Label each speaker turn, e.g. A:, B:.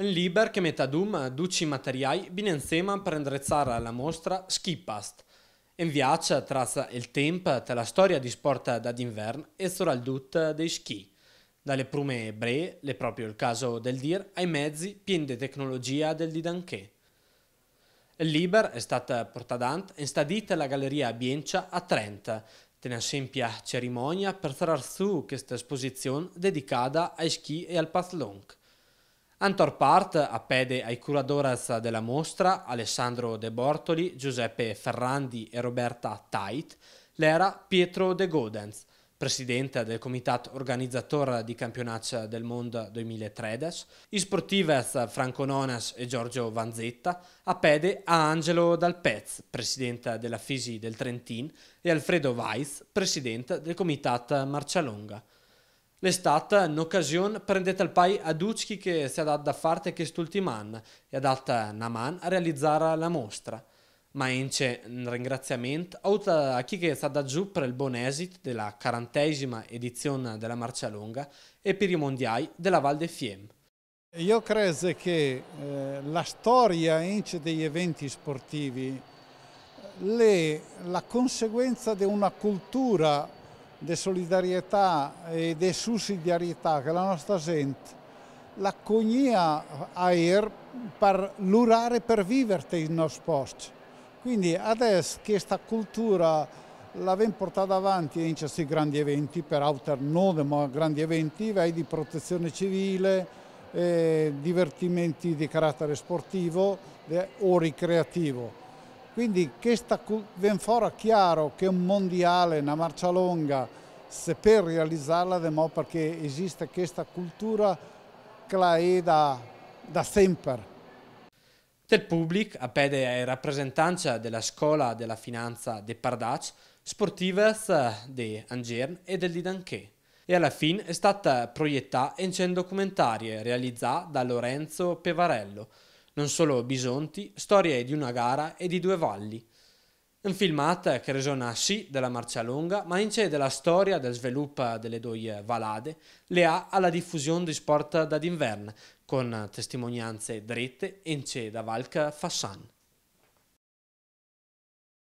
A: Liber che metà metadum duci materiai binenzema per indrezzare la mostra Skipast. In viaggio tra il tempo e la storia di sport da d'inverno e soprattutto dei ski. Dalle prume ebree, le proprio il caso del dir, ai mezzi pieni di tecnologia del didanché. Il Liber è stata portadante in stadita alla Galleria Biencia a Trento, una semplice cerimonia per trar su questa esposizione dedicata ai ski e al path long. Antor Part appede ai curadoras della mostra Alessandro De Bortoli, Giuseppe Ferrandi e Roberta Tait l'era Pietro De Godens, presidente del comitato organizzatore di campionaccia del mondo 2013, i sportives Franco Nonas e Giorgio Vanzetta, appede a Angelo Dalpez, presidente della Fisi del Trentin, e Alfredo Weiss, presidente del comitato Marcialonga. L'estate è un'occasione per il pai a Ducchi che si è data da parte quest'ultima anno e ha dato una mano a realizzare la mostra. Ma ince un ringraziamento a chi che sta da giù per il buon esito della quarantesima edizione della Marcia Marcialonga e per i mondiali della Val de
B: Fiem. Io credo che eh, la storia degli eventi sportivi è la conseguenza di una cultura di solidarietà e di sussidiarietà che la nostra gente l'acconia a er per l'urare per vivere in nostro posto. Quindi adesso questa cultura l'abbiamo portata avanti in questi grandi eventi, per outer non ma grandi eventi, vai di protezione civile, eh, divertimenti di carattere sportivo eh, o ricreativo. Quindi che sta fuori chiaro che un mondiale, una marcia lunga, se per realizzarla dobbiamo perché esiste questa cultura che la è da, da sempre.
A: Del pubblico, a pede ai rappresentanti della Scuola della Finanza de Pardac, sportives di Angern e del Didanché. E alla fine è stata proiettata in 100 documentari realizzati da Lorenzo Pevarello, non solo bisonti, storie di una gara e di due valli. Un filmato che resona sì della marcia Marcialonga, ma incede la storia del sviluppo delle due valade, le ha alla diffusione di sport da d'inverno, con testimonianze dritte incede da Valk Fassan.